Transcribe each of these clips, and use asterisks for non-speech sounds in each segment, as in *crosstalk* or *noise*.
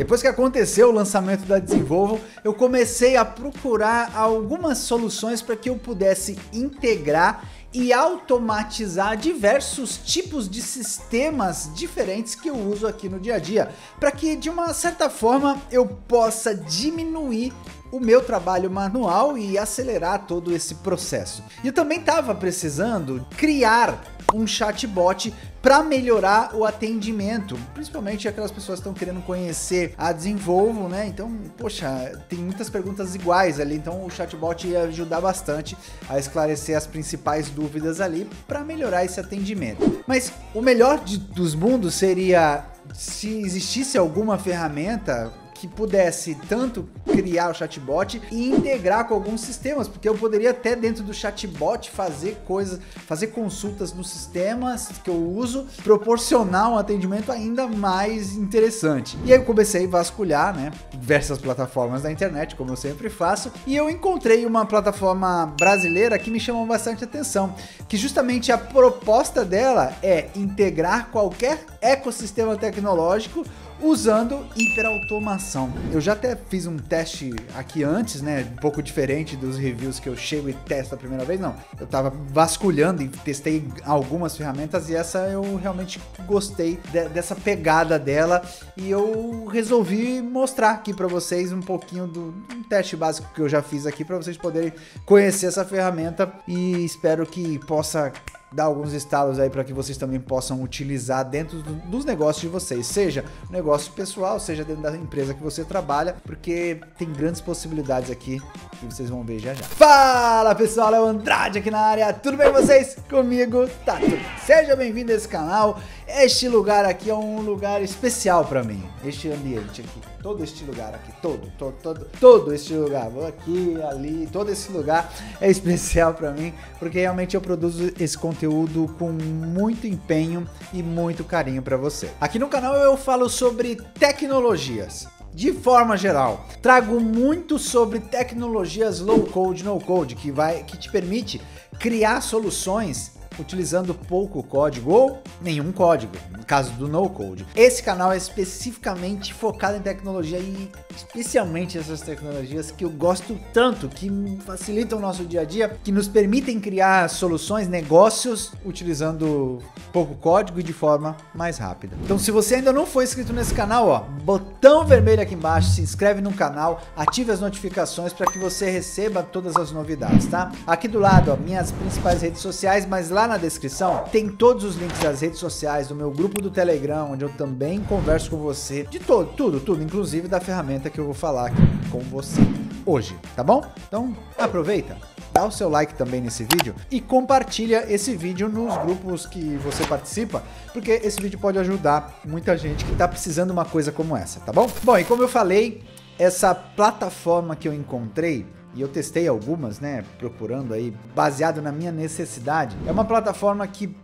Depois que aconteceu o lançamento da Desenvolvo, eu comecei a procurar algumas soluções para que eu pudesse integrar e automatizar diversos tipos de sistemas diferentes que eu uso aqui no dia a dia, para que de uma certa forma eu possa diminuir o meu trabalho manual e acelerar todo esse processo. E também estava precisando criar um chatbot para melhorar o atendimento, principalmente aquelas pessoas que estão querendo conhecer a Desenvolvo, né? Então, poxa, tem muitas perguntas iguais ali, então o chatbot ia ajudar bastante a esclarecer as principais dúvidas ali para melhorar esse atendimento. Mas o melhor de, dos mundos seria se existisse alguma ferramenta que pudesse tanto criar o chatbot e integrar com alguns sistemas, porque eu poderia até dentro do chatbot fazer coisas, fazer consultas nos sistemas que eu uso, proporcionar um atendimento ainda mais interessante. E aí eu comecei a vasculhar, né, diversas plataformas da internet, como eu sempre faço, e eu encontrei uma plataforma brasileira que me chamou bastante atenção, que justamente a proposta dela é integrar qualquer ecossistema tecnológico usando hiperautomação. Eu já até fiz um teste aqui antes, né? Um pouco diferente dos reviews que eu chego e testo a primeira vez, não. Eu tava vasculhando e testei algumas ferramentas e essa eu realmente gostei de, dessa pegada dela e eu resolvi mostrar aqui para vocês um pouquinho do um teste básico que eu já fiz aqui para vocês poderem conhecer essa ferramenta e espero que possa dar alguns estalos aí para que vocês também possam utilizar dentro do, dos negócios de vocês, seja negócio pessoal, seja dentro da empresa que você trabalha, porque tem grandes possibilidades aqui que vocês vão ver já já. Fala pessoal, é o Andrade aqui na área, tudo bem com vocês? Comigo tá tudo. Seja bem-vindo a esse canal, este lugar aqui é um lugar especial para mim, este ambiente aqui, todo este lugar aqui, todo, todo, todo, todo este lugar, vou aqui, ali, todo esse lugar é especial para mim, porque realmente eu produzo esse conteúdo conteúdo com muito empenho e muito carinho para você. Aqui no canal eu falo sobre tecnologias, de forma geral. Trago muito sobre tecnologias low code, no code, que vai que te permite criar soluções utilizando pouco código ou nenhum código, no caso do no code. Esse canal é especificamente focado em tecnologia e especialmente essas tecnologias que eu gosto tanto, que facilitam o nosso dia a dia, que nos permitem criar soluções, negócios, utilizando pouco código e de forma mais rápida. Então, se você ainda não foi inscrito nesse canal, ó, botão vermelho aqui embaixo, se inscreve no canal, ative as notificações para que você receba todas as novidades, tá? Aqui do lado, ó, minhas principais redes sociais, mas lá na descrição tem todos os links das redes sociais, do meu grupo do Telegram, onde eu também converso com você de todo, tudo, tudo, inclusive da ferramenta ferramenta que eu vou falar aqui com você hoje, tá bom? Então aproveita, dá o seu like também nesse vídeo e compartilha esse vídeo nos grupos que você participa, porque esse vídeo pode ajudar muita gente que está precisando de uma coisa como essa, tá bom? Bom, e como eu falei, essa plataforma que eu encontrei e eu testei algumas, né, procurando aí, baseado na minha necessidade. É uma plataforma que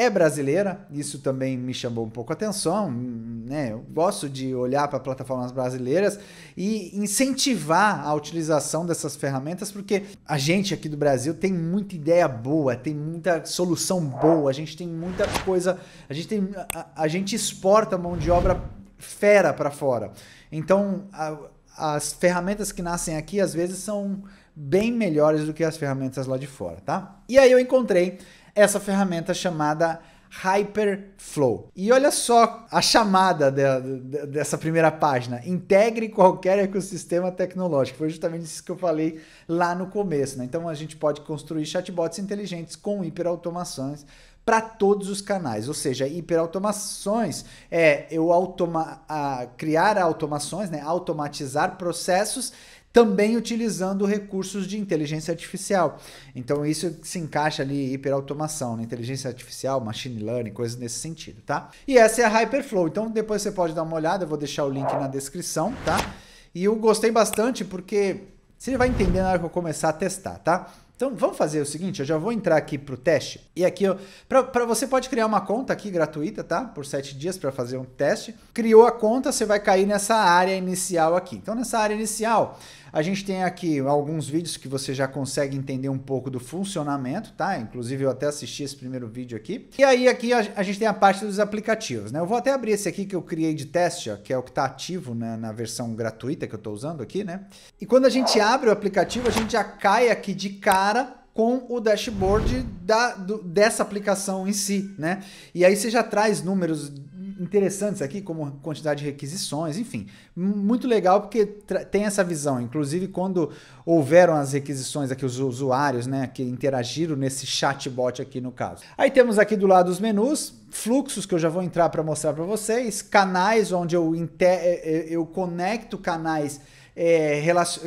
é brasileira, isso também me chamou um pouco a atenção, né? Eu gosto de olhar para plataformas brasileiras e incentivar a utilização dessas ferramentas, porque a gente aqui do Brasil tem muita ideia boa, tem muita solução boa, a gente tem muita coisa, a gente tem a, a gente exporta mão de obra fera para fora. Então, a, as ferramentas que nascem aqui às vezes são bem melhores do que as ferramentas lá de fora, tá? E aí eu encontrei essa ferramenta chamada Hyperflow. E olha só a chamada de, de, dessa primeira página: integre qualquer ecossistema tecnológico. Foi justamente isso que eu falei lá no começo. Né? Então a gente pode construir chatbots inteligentes com hiperautomações para todos os canais, ou seja, hiperautomações é eu automa a, criar automações, né? automatizar processos também utilizando recursos de inteligência artificial. Então isso se encaixa ali hiperautomação, né? inteligência artificial, machine learning, coisas nesse sentido, tá? E essa é a Hyperflow. Então depois você pode dar uma olhada, eu vou deixar o link na descrição, tá? E eu gostei bastante porque você vai entender na hora que eu começar a testar, tá? Então vamos fazer o seguinte, eu já vou entrar aqui para o teste. E aqui, para você pode criar uma conta aqui gratuita, tá? Por 7 dias para fazer um teste. Criou a conta, você vai cair nessa área inicial aqui. Então nessa área inicial, a gente tem aqui alguns vídeos que você já consegue entender um pouco do funcionamento, tá? Inclusive eu até assisti esse primeiro vídeo aqui. E aí aqui a, gente tem a parte dos aplicativos, né? Eu vou até abrir esse aqui que eu criei de teste, ó, que é o que está ativo né, na versão gratuita que eu estou usando aqui, né? E quando a gente abre o aplicativo, a gente já cai aqui de cara com o dashboard da, do, dessa aplicação em si, né? E aí você já traz números interessantes aqui, como quantidade de requisições, enfim. Muito legal porque tem essa visão. Inclusive, quando houveram as requisições aqui, os usuários né, que interagiram nesse chatbot aqui no caso. Aí temos aqui do lado os menus, fluxos que eu já vou entrar para mostrar para vocês, canais onde eu, é, é, eu conecto canais é,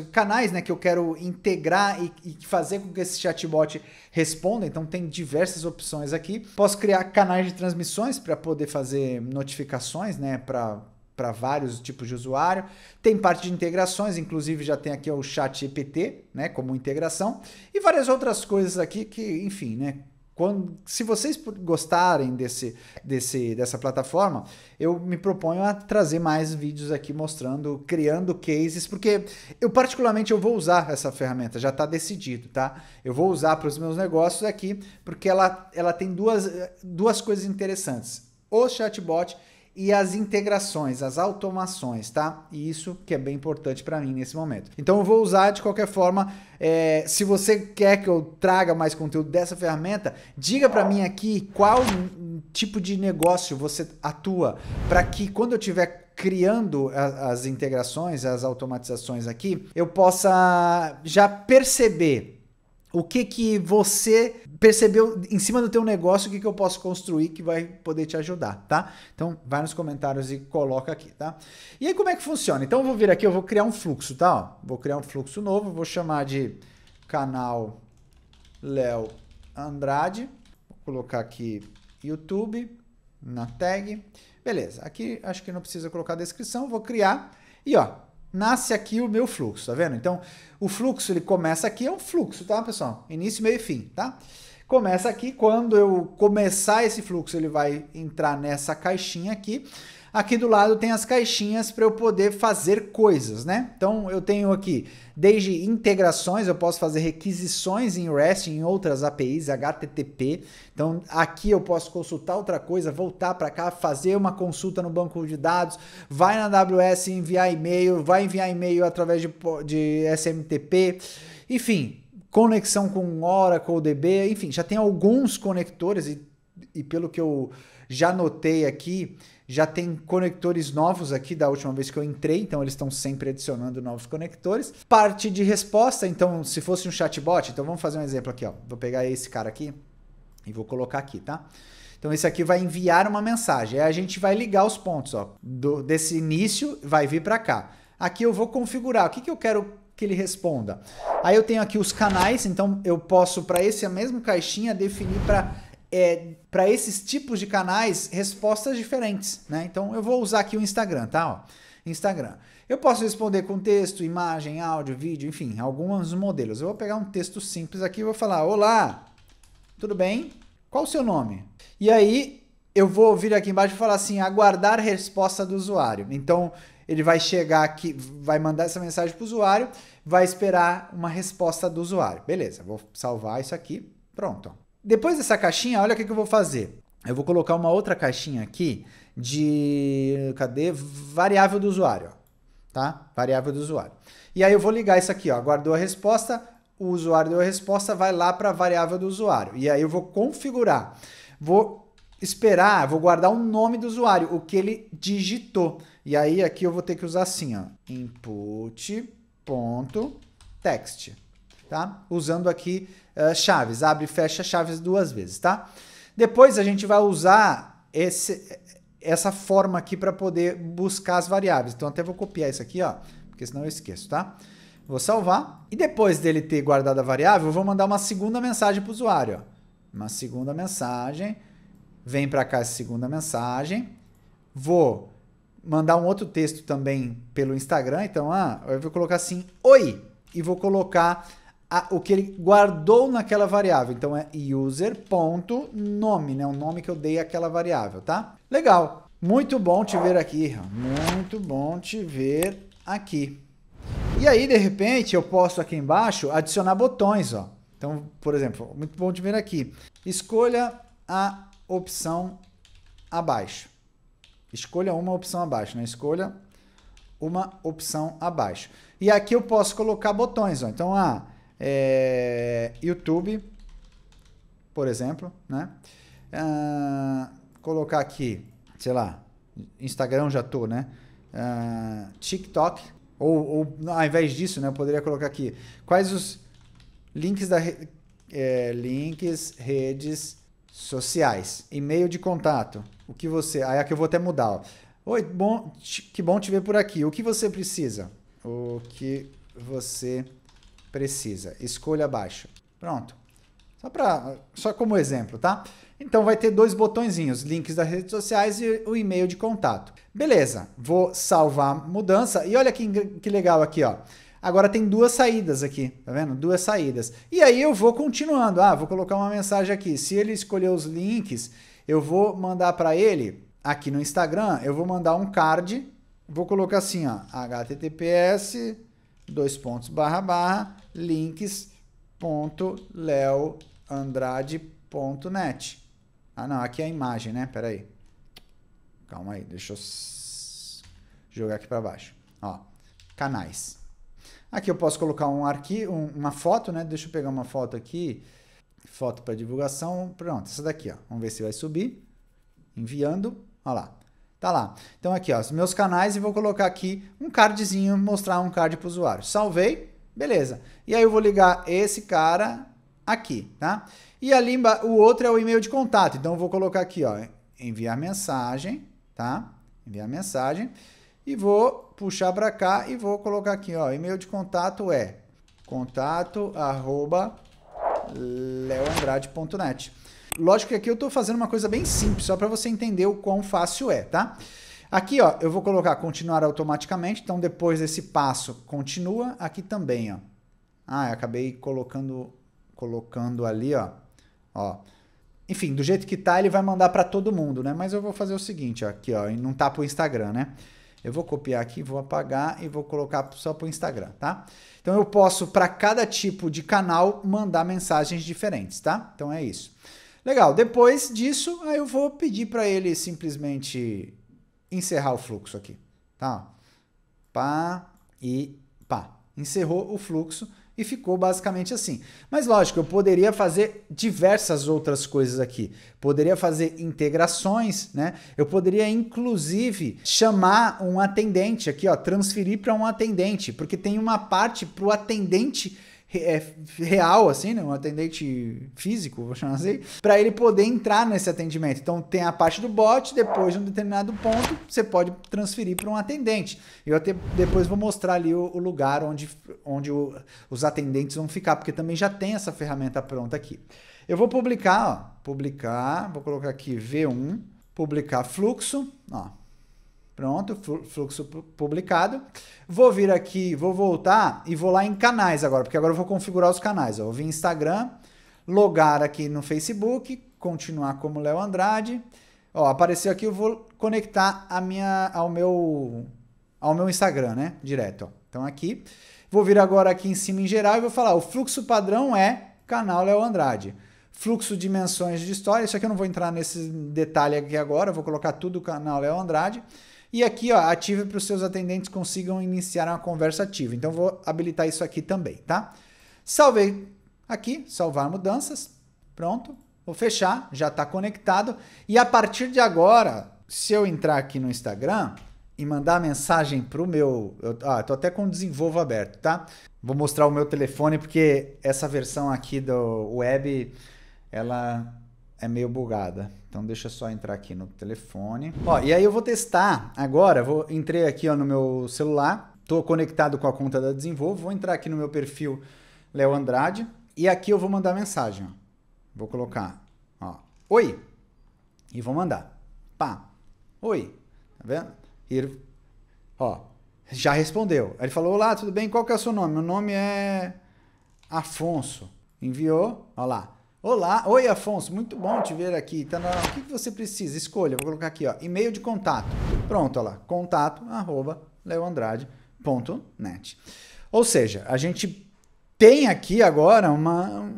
canais né, que eu quero integrar e, e, fazer com que esse chatbot responda. Então tem diversas opções aqui. Posso criar canais de transmissões para poder fazer notificações, né? para para vários tipos de usuário. Tem parte de integrações, inclusive já tem aqui o chat EPT, né, como integração, e várias outras coisas aqui que, enfim, né, quando, se vocês gostarem desse, desse, dessa plataforma, eu me proponho a trazer mais vídeos aqui mostrando, criando cases, porque eu particularmente eu vou usar essa ferramenta, já está decidido, tá? Eu vou usar para os meus negócios aqui, porque ela, ela tem duas, duas coisas interessantes. O chatbot e as integrações, as automações, tá? E isso que é bem importante para mim nesse momento. Então eu vou usar de qualquer forma. É, se você quer que eu traga mais conteúdo dessa ferramenta, diga para mim aqui qual tipo de negócio você atua para que quando eu tiver criando as integrações, as automatizações aqui, eu possa já perceber o que que você percebeu em cima do teu negócio o que, que eu posso construir que vai poder te ajudar, tá? Então vai nos comentários e coloca aqui, tá? E aí como é que funciona? Então eu vou vir aqui, eu vou criar um fluxo, tá? Ó, vou criar um fluxo novo, vou chamar de canal Léo Andrade, vou colocar aqui YouTube na tag, beleza? Aqui acho que não precisa colocar descrição, vou criar e ó, nasce aqui o meu fluxo, tá vendo? Então, o fluxo ele começa aqui, é um fluxo, tá, pessoal? Início, meio e fim, tá? Começa aqui, quando eu começar esse fluxo, ele vai entrar nessa caixinha aqui. Aqui do lado tem as caixinhas para eu poder fazer coisas, né? Então eu tenho aqui desde integrações, eu posso fazer requisições em REST, em outras APIs, HTTP. Então aqui eu posso consultar outra coisa, voltar para cá, fazer uma consulta no banco de dados, vai na AWS enviar e-mail, vai enviar e-mail através de, de SMTP. Enfim, conexão com Oracle, DB, enfim, já tem alguns conectores e, e pelo que eu já notei aqui, já tem conectores novos aqui da última vez que eu entrei, então eles estão sempre adicionando novos conectores. Parte de resposta, então se fosse um chatbot, então vamos fazer um exemplo aqui, ó. Vou pegar esse cara aqui e vou colocar aqui, tá? Então esse aqui vai enviar uma mensagem. Aí a gente vai ligar os pontos, ó. Do, desse início vai vir para cá. Aqui eu vou configurar. O que, que eu quero que ele responda? Aí eu tenho aqui os canais, então eu posso para esse a mesma caixinha definir para é, para esses tipos de canais respostas diferentes, né? Então eu vou usar aqui o Instagram, tá? Ó, Instagram. Eu posso responder com texto, imagem, áudio, vídeo, enfim, alguns modelos. Eu vou pegar um texto simples aqui e vou falar: Olá, tudo bem? Qual o seu nome? E aí eu vou vir aqui embaixo e falar assim: aguardar resposta do usuário. Então ele vai chegar aqui, vai mandar essa mensagem para o usuário, vai esperar uma resposta do usuário. Beleza, vou salvar isso aqui. Pronto. Depois dessa caixinha, olha o que, que eu vou fazer. Eu vou colocar uma outra caixinha aqui de, cadê? Variável do usuário, ó. tá? Variável do usuário. E aí eu vou ligar isso aqui, ó, guardou a resposta, o usuário deu a resposta, vai lá para a variável do usuário. E aí eu vou configurar. Vou esperar, vou guardar o nome do usuário, o que ele digitou. E aí aqui eu vou ter que usar assim, ó, input.text, tá? Usando aqui eh, chaves, abre e fecha chaves duas vezes, tá? Depois a gente vai usar esse, essa forma aqui para poder buscar as variáveis. Então até vou copiar isso aqui, ó, porque senão eu esqueço, tá? Vou salvar. E depois dele ter guardado a variável, eu vou mandar uma segunda mensagem para o usuário. Ó. Uma segunda mensagem. Vem para cá essa segunda mensagem. Vou mandar um outro texto também pelo Instagram. Então, ah, eu vou colocar assim, oi. E vou colocar a, o que ele guardou naquela variável. Então é user.nome, né? O nome que eu dei àquela variável, tá? Legal. Muito bom te ver aqui. Muito bom te ver aqui. E aí, de repente, eu posso aqui embaixo adicionar botões, ó. Então, por exemplo, muito bom te ver aqui. Escolha a opção abaixo. Escolha uma opção abaixo, né? Escolha uma opção abaixo. E aqui eu posso colocar botões, ó. Então, ah, é, YouTube, por exemplo, né? Ah, colocar aqui, sei lá, Instagram já tô, né? Ah, TikTok, ou, ou ao invés disso, né? Eu poderia colocar aqui, quais os links da... Re... É, links, redes sociais, e-mail de contato, o que você... Aí aqui é eu vou até mudar, ó. Oi, bom, que bom te ver por aqui. O que você precisa? O que você precisa. Escolha abaixo. Pronto. Só, pra, só como exemplo, tá? Então vai ter dois botõezinhos, links das redes sociais e o e-mail de contato. Beleza, vou salvar a mudança. E olha que, que legal aqui, ó. Agora tem duas saídas aqui, tá vendo? Duas saídas. E aí eu vou continuando. Ah, vou colocar uma mensagem aqui. Se ele escolher os links, eu vou mandar para ele aqui no Instagram, eu vou mandar um card, vou colocar assim, ó, https dois pontos, barra, barra, links.leoandrade.net. Ah, não, aqui é a imagem, né? Pera aí. Calma aí, deixa eu jogar aqui para baixo. Ó, canais. Aqui eu posso colocar um arquivo, uma foto, né? Deixa eu pegar uma foto aqui. Foto para divulgação. Pronto, essa daqui, ó. Vamos ver se vai subir. Enviando. Olha lá. Tá lá. Então aqui, ó, meus canais e vou colocar aqui um cardzinho, mostrar um card para o usuário. Salvei, beleza. E aí eu vou ligar esse cara aqui, tá? E ali o outro é o e-mail de contato. Então eu vou colocar aqui, ó, enviar mensagem, tá? Enviar mensagem e vou puxar para cá e vou colocar aqui, ó, e-mail de contato é contato arroba leoandrade.net. Lógico que aqui eu estou fazendo uma coisa bem simples, só para você entender o quão fácil é, tá? Aqui, ó, eu vou colocar continuar automaticamente, então depois desse passo, continua, aqui também, ó. Ah, eu acabei colocando, colocando ali, ó, ó. Enfim, do jeito que tá, ele vai mandar para todo mundo, né? Mas eu vou fazer o seguinte, ó, aqui, ó, e não tá pro Instagram, né? Eu vou copiar aqui, vou apagar e vou colocar só para o Instagram, tá? Então eu posso, para cada tipo de canal, mandar mensagens diferentes, tá? Então é isso. Legal, depois disso, aí eu vou pedir para ele simplesmente encerrar o fluxo aqui, tá? Pá e pá. Encerrou o fluxo e ficou basicamente assim. Mas lógico, eu poderia fazer diversas outras coisas aqui. Poderia fazer integrações, né? Eu poderia inclusive chamar um atendente aqui, ó, transferir para um atendente, porque tem uma parte para o atendente é, real, assim, né? Um atendente físico, vou chamar assim, para ele poder entrar nesse atendimento. Então tem a parte do bot, depois de um determinado ponto, você pode transferir para um atendente. Eu até depois vou mostrar ali o, o lugar onde, onde o, os atendentes vão ficar, porque também já tem essa ferramenta pronta aqui. Eu vou publicar, ó, publicar, vou colocar aqui V1, publicar fluxo, ó, Pronto, fluxo publicado. Vou vir aqui, vou voltar e vou lá em canais agora, porque agora eu vou configurar os canais. Eu vou vir Instagram, logar aqui no Facebook, continuar como Léo Andrade. Ó, apareceu aqui, eu vou conectar a minha, ao meu, ao meu Instagram, né? Direto. Ó. Então aqui, vou vir agora aqui em cima em geral e vou falar. O fluxo padrão é canal Léo Andrade fluxo dimensões de história. Isso aqui eu não vou entrar nesse detalhe aqui agora, vou colocar tudo o canal Léo Andrade. E aqui, ó, ative para os seus atendentes consigam iniciar uma conversa ativa. Então, vou habilitar isso aqui também, tá? Salvei aqui, salvar mudanças. Pronto. Vou fechar, já está conectado. E a partir de agora, se eu entrar aqui no Instagram e mandar mensagem para o meu... Eu, ah, estou até com o desenvolvo aberto, tá? Vou mostrar o meu telefone porque essa versão aqui do web, ela é meio bugada. Então deixa eu só entrar aqui no telefone. Ó, e aí eu vou testar agora, vou entrei aqui ó, no meu celular, tô conectado com a conta da Desenvolvo, vou entrar aqui no meu perfil Léo Andrade e aqui eu vou mandar mensagem, ó. Vou colocar, ó, oi. E vou mandar. Pá. Oi. Tá vendo? E ele, ó, já respondeu. Ele falou: "Olá, tudo bem? Qual que é o seu nome?" Meu nome é Afonso. Enviou, Olá. lá. Olá, oi Afonso, muito bom te ver aqui. Tá na... O que você precisa? Escolha, vou colocar aqui, ó, e-mail de contato. Pronto, olha lá, contato, arroba, leoandrade.net. Ou seja, a gente tem aqui agora uma,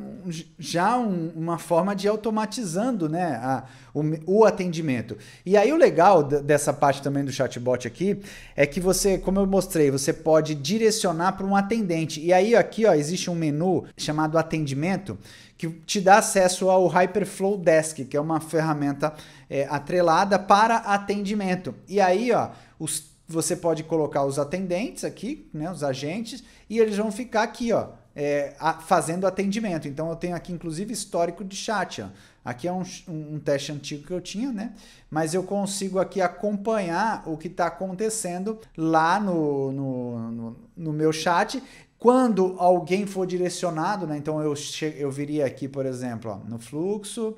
já um, uma forma de automatizando né, a, o, o, atendimento. E aí o legal dessa parte também do chatbot aqui é que você, como eu mostrei, você pode direcionar para um atendente. E aí aqui ó, existe um menu chamado atendimento que te dá acesso ao Hyperflow Desk, que é uma ferramenta é, atrelada para atendimento. E aí, ó, os, você pode colocar os atendentes aqui, né, os agentes, e eles vão ficar aqui, ó, é, a, fazendo atendimento. Então eu tenho aqui, inclusive, histórico de chat. Ó. Aqui é um, um, teste antigo que eu tinha, né? Mas eu consigo aqui acompanhar o que está acontecendo lá no, no, no, no meu chat quando alguém for direcionado, né? Então eu, eu viria aqui, por exemplo, ó, no fluxo,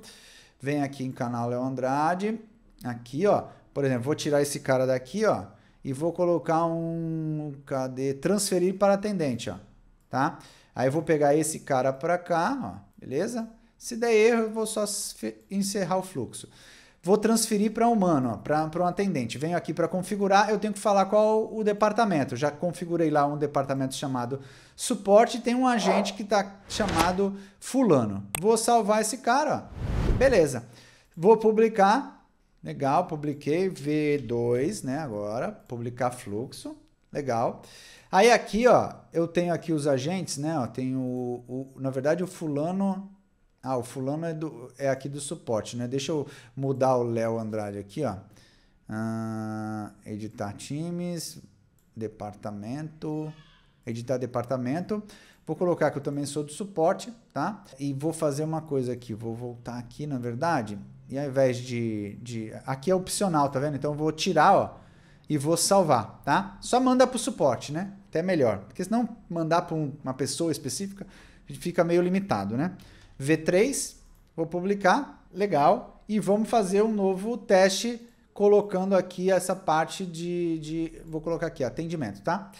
vem aqui em canal Léo Andrade, aqui, ó. Por exemplo, vou tirar esse cara daqui, ó, e vou colocar um, cadê? Transferir para atendente, ó, tá? Aí eu vou pegar esse cara para cá, ó, beleza? Se der erro, eu vou só encerrar o fluxo vou transferir para humano, para um atendente. Venho aqui para configurar, eu tenho que falar qual o departamento. Já configurei lá um departamento chamado suporte, tem um agente que está chamado fulano. Vou salvar esse cara, ó. beleza. Vou publicar, legal, publiquei V2, né, agora, publicar fluxo, legal. Aí aqui, ó, eu tenho aqui os agentes, né, ó, tenho, o, o na verdade, o fulano ah, o fulano é, do, é aqui do suporte, né? Deixa eu mudar o Léo Andrade aqui, ó. Ah, editar times, departamento, editar departamento. Vou colocar que eu também sou do suporte, tá? E vou fazer uma coisa aqui, vou voltar aqui, na verdade, e ao invés de, de... Aqui é opcional, tá vendo? Então eu vou tirar, ó, e vou salvar, tá? Só manda para o suporte, né? Até melhor, porque se não mandar para um, uma pessoa específica, a gente fica meio limitado, né? V3, vou publicar, legal. E vamos fazer um novo teste colocando aqui essa parte de, de vou colocar aqui, atendimento, tá?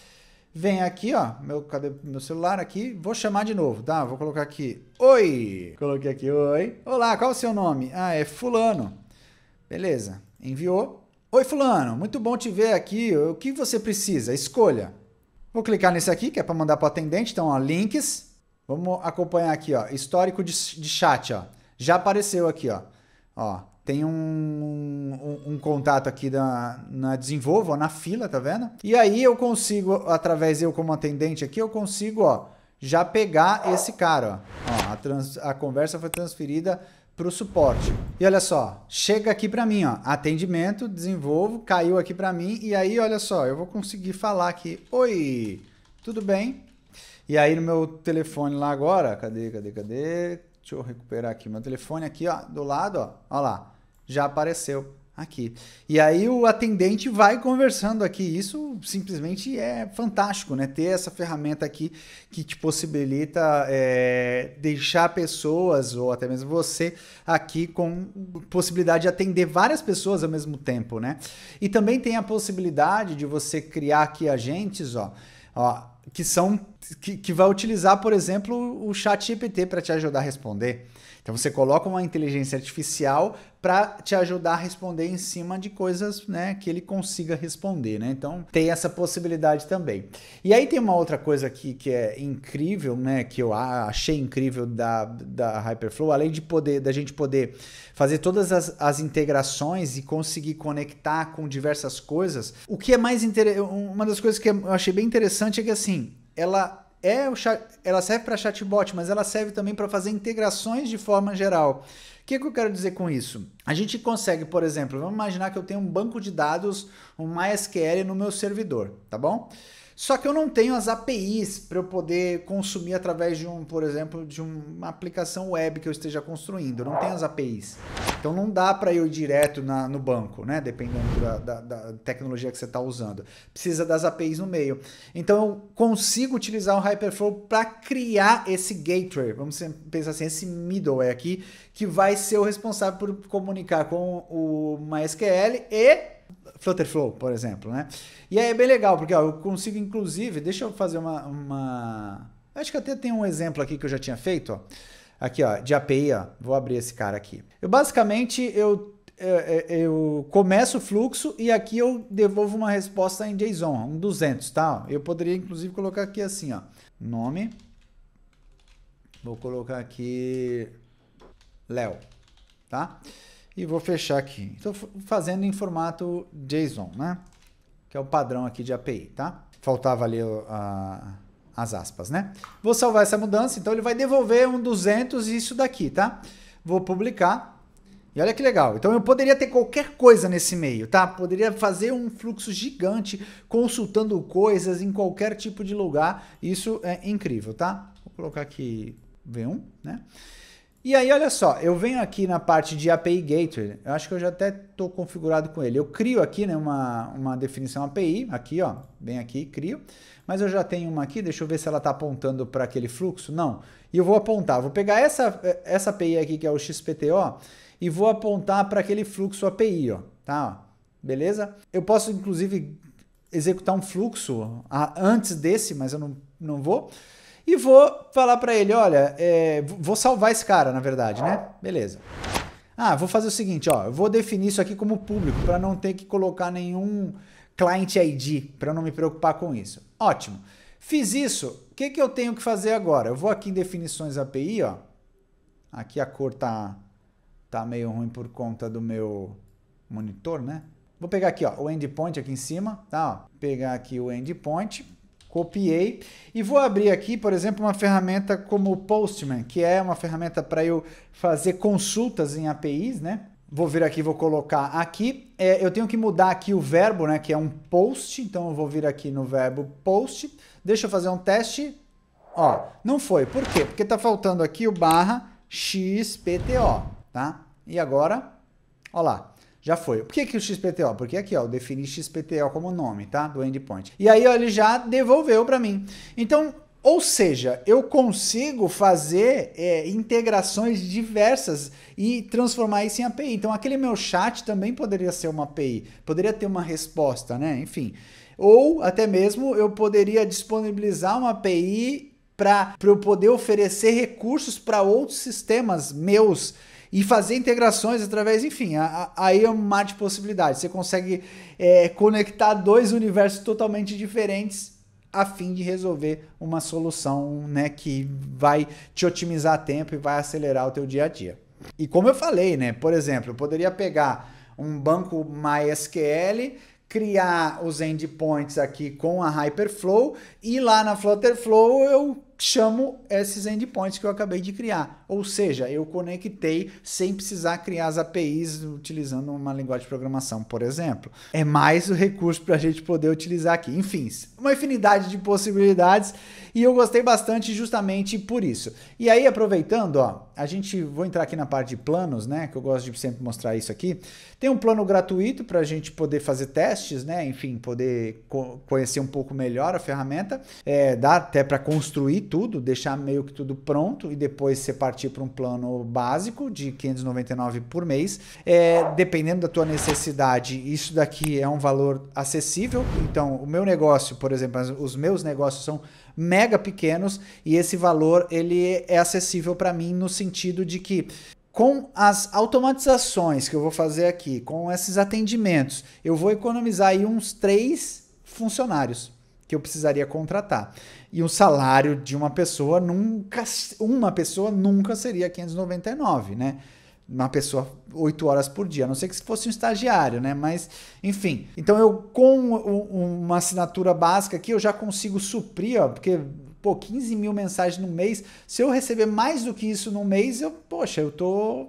Vem aqui, ó, meu, cadê meu celular aqui? Vou chamar de novo, tá? Vou colocar aqui, oi! Coloquei aqui, oi. Olá, qual é o seu nome? Ah, é fulano. Beleza, enviou. Oi fulano, muito bom te ver aqui, o que você precisa? Escolha. Vou clicar nesse aqui, que é para mandar para o atendente, então ó, links. Vamos acompanhar aqui, ó. Histórico de, de chat, ó. Já apareceu aqui, ó. Ó, tem um, um, um, contato aqui na, na Desenvolvo, na fila, tá vendo? E aí eu consigo, através eu como atendente aqui, eu consigo, ó, já pegar esse cara, ó. ó a, trans, a conversa foi transferida para o suporte. E olha só, chega aqui para mim, ó, atendimento, desenvolvo, caiu aqui para mim, e aí, olha só, eu vou conseguir falar aqui, oi, tudo bem? E aí no meu telefone lá agora, cadê, cadê, cadê? Deixa eu recuperar aqui meu telefone aqui, ó, do lado, ó, ó lá, já apareceu aqui. E aí o atendente vai conversando aqui. Isso simplesmente é fantástico, né? Ter essa ferramenta aqui que te possibilita é, deixar pessoas ou até mesmo você aqui com possibilidade de atender várias pessoas ao mesmo tempo, né? E também tem a possibilidade de você criar aqui agentes, ó. Ó, que são que, que vai utilizar, por exemplo, o chat GPT para te ajudar a responder. Então você coloca uma inteligência artificial para te ajudar a responder em cima de coisas, né, que ele consiga responder, né? Então tem essa possibilidade também. E aí tem uma outra coisa aqui que é incrível, né, que eu achei incrível da, da Hyperflow, além de poder da gente poder fazer todas as, as integrações e conseguir conectar com diversas coisas. O que é mais uma das coisas que eu achei bem interessante é que assim, ela é ela serve para chatbot, mas ela serve também para fazer integrações de forma geral. O que, que eu quero dizer com isso? A gente consegue, por exemplo, vamos imaginar que eu tenho um banco de dados, um MySQL no meu servidor, tá bom? Só que eu não tenho as APIs para eu poder consumir através de um, por exemplo, de uma aplicação web que eu esteja construindo. Eu não tenho as APIs. Então não dá para eu ir direto na, no banco, né? Dependendo da, da, da tecnologia que você está usando. Precisa das APIs no meio. Então eu consigo utilizar o Hyperflow para criar esse gateway. Vamos pensar assim, esse middleware aqui que vai ser o responsável por comunicar com o MySQL e Flutterflow, por exemplo, né? E aí é bem legal, porque ó, eu consigo, inclusive, deixa eu fazer uma, uma... Acho que até tem um exemplo aqui que eu já tinha feito, ó. Aqui, ó, de API, ó. Vou abrir esse cara aqui. Eu basicamente, eu é, é, eu começo o fluxo e aqui eu devolvo uma resposta em JSON, um 200, tá? Eu poderia inclusive colocar aqui assim, ó, nome, vou colocar aqui Léo, tá? e vou fechar aqui. Estou fazendo em formato JSON, né? Que é o padrão aqui de API, tá? Faltava ali as aspas, né? Vou salvar essa mudança, então ele vai devolver um 200 e isso daqui, tá? Vou publicar. E olha que legal. Então eu poderia ter qualquer coisa nesse meio, tá? Poderia fazer um fluxo gigante consultando coisas em qualquer tipo de lugar. Isso é incrível, tá? Vou colocar aqui V1, né? E aí, olha só, eu venho aqui na parte de API Gateway, eu acho que eu já até estou configurado com ele. Eu crio aqui né, uma, uma definição API, aqui ó, bem aqui, crio, mas eu já tenho uma aqui, deixa eu ver se ela está apontando para aquele fluxo, não. E eu vou apontar, vou pegar essa, essa API aqui que é o XPTO e vou apontar para aquele fluxo API, ó, tá? Beleza? Eu posso inclusive executar um fluxo ah, antes desse, mas eu não, não vou e vou falar para ele, olha, é, vou salvar esse cara, na verdade, né? Beleza. Ah, vou fazer o seguinte, ó, eu vou definir isso aqui como público para não ter que colocar nenhum client ID, para não me preocupar com isso. Ótimo. Fiz isso, o que, que eu tenho que fazer agora? Eu vou aqui em definições API, ó. Aqui a cor tá, tá meio ruim por conta do meu monitor, né? Vou pegar aqui, ó, o endpoint aqui em cima, tá? Ó. Pegar aqui o endpoint copiei e vou abrir aqui, por exemplo, uma ferramenta como o Postman, que é uma ferramenta para eu fazer consultas em APIs, né? Vou vir aqui, vou colocar aqui. É, eu tenho que mudar aqui o verbo, né? Que é um post. Então eu vou vir aqui no verbo post. Deixa eu fazer um teste. Ó, não foi. Por quê? Porque tá faltando aqui o barra XPTO, tá? E agora, ó lá já foi. Por que, que o XPTO? Porque aqui, ó, eu defini XPTO como nome, tá? Do endpoint. E aí, ó, ele já devolveu para mim. Então, ou seja, eu consigo fazer é, integrações diversas e transformar isso em API. Então, aquele meu chat também poderia ser uma API, poderia ter uma resposta, né? Enfim. Ou até mesmo eu poderia disponibilizar uma API para eu poder oferecer recursos para outros sistemas meus e fazer integrações através, enfim, aí é um mar de possibilidades. Você consegue é, conectar dois universos totalmente diferentes a fim de resolver uma solução né, que vai te otimizar tempo e vai acelerar o teu dia a dia. E como eu falei, né? Por exemplo, eu poderia pegar um banco MySQL, criar os endpoints aqui com a Hyperflow e lá na Flutterflow eu chamo esses endpoints que eu acabei de criar. Ou seja, eu conectei sem precisar criar as APIs utilizando uma linguagem de programação, por exemplo. É mais o recurso para a gente poder utilizar aqui. Enfim, uma infinidade de possibilidades e eu gostei bastante justamente por isso. E aí, aproveitando, ó, a gente vou entrar aqui na parte de planos, né? Que eu gosto de sempre mostrar isso aqui. Tem um plano gratuito para a gente poder fazer testes, né? Enfim, poder co conhecer um pouco melhor a ferramenta. É, dá até para construir tudo, deixar meio que tudo pronto e depois você partir para um plano básico de 599 por mês. É, dependendo da tua necessidade, isso daqui é um valor acessível. Então, o meu negócio, por exemplo, os meus negócios são mega pequenos e esse valor ele é acessível para mim no sentido de que com as automatizações que eu vou fazer aqui, com esses atendimentos, eu vou economizar aí uns três funcionários que eu precisaria contratar. E o salário de uma pessoa nunca uma pessoa nunca seria 599, né? uma pessoa oito horas por dia, a não ser que se fosse um estagiário, né? Mas, enfim. Então eu, com uma assinatura básica aqui, eu já consigo suprir, ó, porque, pô, 15 mil mensagens no mês. Se eu receber mais do que isso no mês, eu, poxa, eu tô.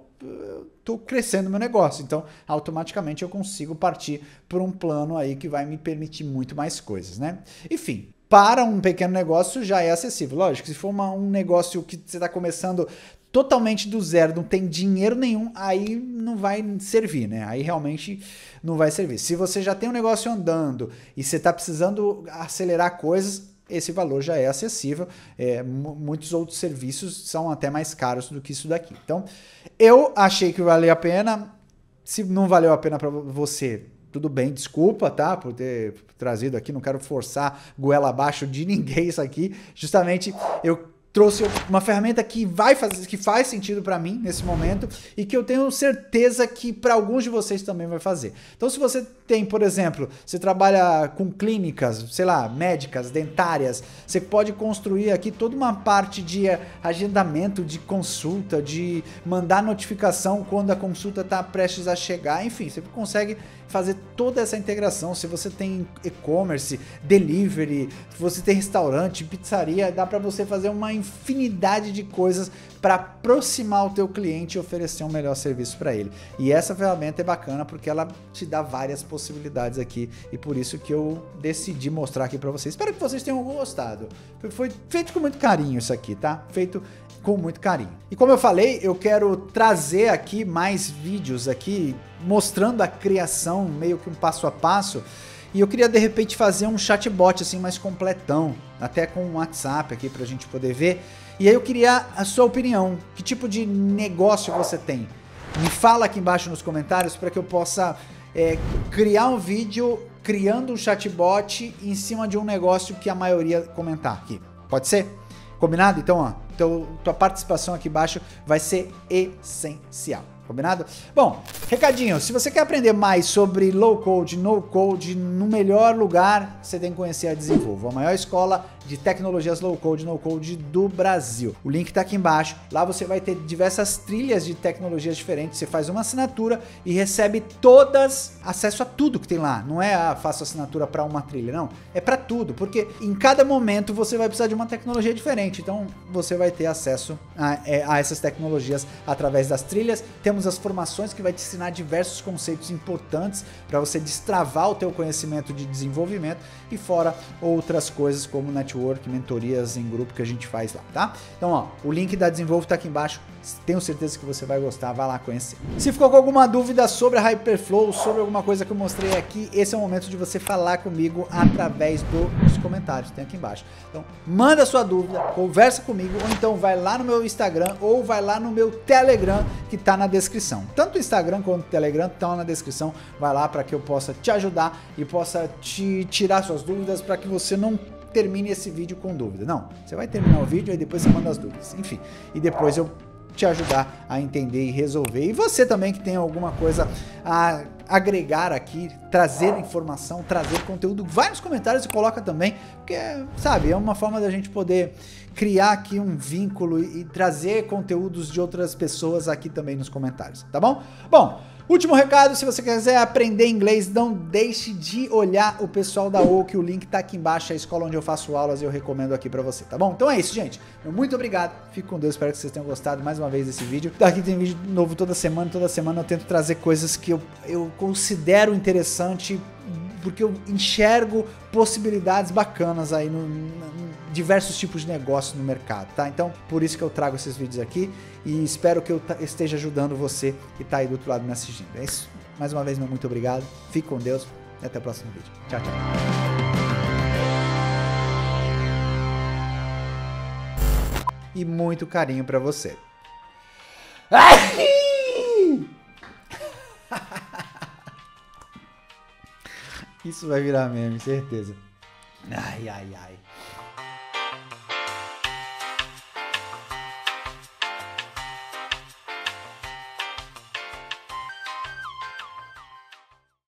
tô crescendo meu negócio, então automaticamente eu consigo partir por um plano aí que vai me permitir muito mais coisas, né? Enfim, para um pequeno negócio já é acessível. Lógico, se for uma, um negócio que você está começando totalmente do zero, não tem dinheiro nenhum, aí não vai servir, né? Aí realmente não vai servir. Se você já tem um negócio andando e você está precisando acelerar coisas, esse valor já é acessível. É, muitos outros serviços são até mais caros do que isso daqui. Então, eu achei que valeu a pena. Se não valeu a pena para você, tudo bem, desculpa, tá? Por ter trazido aqui, não quero forçar goela abaixo de ninguém isso aqui. Justamente eu trouxe uma ferramenta que vai fazer, que faz sentido para mim nesse momento e que eu tenho certeza que para alguns de vocês também vai fazer. Então, se você tem, por exemplo, você trabalha com clínicas, sei lá, médicas, dentárias, você pode construir aqui toda uma parte de eh, agendamento, de consulta, de mandar notificação quando a consulta está prestes a chegar, enfim, você consegue fazer toda essa integração. Se você tem e-commerce, delivery, se você tem restaurante, pizzaria, dá para você fazer uma infinidade de coisas para aproximar o teu cliente e oferecer um melhor serviço para ele. E essa ferramenta é bacana porque ela te dá várias possibilidades possibilidades aqui e por isso que eu decidi mostrar aqui para vocês. Espero que vocês tenham gostado. Foi feito com muito carinho isso aqui, tá? Feito com muito carinho. E como eu falei, eu quero trazer aqui mais vídeos aqui mostrando a criação, meio que um passo a passo. E eu queria de repente fazer um chatbot assim mais completão, até com um WhatsApp aqui pra gente poder ver. E aí eu queria a sua opinião, que tipo de negócio você tem? Me fala aqui embaixo nos comentários para que eu possa é, criar um vídeo criando um chatbot em cima de um negócio que a maioria comentar aqui. Pode ser? Combinado? Então, ó, teu, tua participação aqui embaixo vai ser essencial. Combinado? Bom, recadinho, se você quer aprender mais sobre low code, no code, no melhor lugar, você tem que conhecer a Desenvolvo, a maior escola de tecnologias low code, no code do Brasil. O link está aqui embaixo. Lá você vai ter diversas trilhas de tecnologias diferentes, você faz uma assinatura e recebe todas, acesso a tudo que tem lá. Não é a ah, faço assinatura para uma trilha, não. É para tudo, porque em cada momento você vai precisar de uma tecnologia diferente. Então, você vai ter acesso a, é, a essas tecnologias através das trilhas. Temos temos as formações que vai te ensinar diversos conceitos importantes para você destravar o teu conhecimento de desenvolvimento e fora outras coisas como network, mentorias em grupo que a gente faz lá, tá? Então, ó, o link da Desenvolve está aqui embaixo tenho certeza que você vai gostar, vai lá conhecer. Se ficou com alguma dúvida sobre a Hyperflow, sobre alguma coisa que eu mostrei aqui, esse é o momento de você falar comigo através dos comentários, tem aqui embaixo. Então, manda sua dúvida, conversa comigo, ou então vai lá no meu Instagram ou vai lá no meu Telegram, que tá na descrição. Tanto o Instagram quanto o Telegram estão na descrição, vai lá para que eu possa te ajudar e possa te tirar suas dúvidas para que você não termine esse vídeo com dúvida. Não, você vai terminar o vídeo e depois você manda as dúvidas. Enfim, e depois eu te ajudar a entender e resolver. E você também que tem alguma coisa a agregar aqui, trazer informação, trazer conteúdo, vai nos comentários e coloca também, porque, sabe, é uma forma da gente poder criar aqui um vínculo e trazer conteúdos de outras pessoas aqui também nos comentários, tá bom? Bom, Último recado, se você quiser aprender inglês, não deixe de olhar o pessoal da OAK, o link tá aqui embaixo, é a escola onde eu faço aulas e eu recomendo aqui para você, tá bom? Então é isso, gente. Muito obrigado, fico com Deus, espero que vocês tenham gostado mais uma vez desse vídeo. Daqui tem vídeo novo toda semana, toda semana eu tento trazer coisas que eu, eu considero interessante, porque eu enxergo possibilidades bacanas aí no, no diversos tipos de negócio no mercado, tá? Então, por isso que eu trago esses vídeos aqui e espero que eu esteja ajudando você que está aí do outro lado me assistindo. É isso. Mais uma vez, meu muito obrigado. Fique com Deus e até o próximo vídeo. Tchau, tchau. E muito carinho para você. *laughs* Isso vai virar meme, certeza. Ai, ai, ai.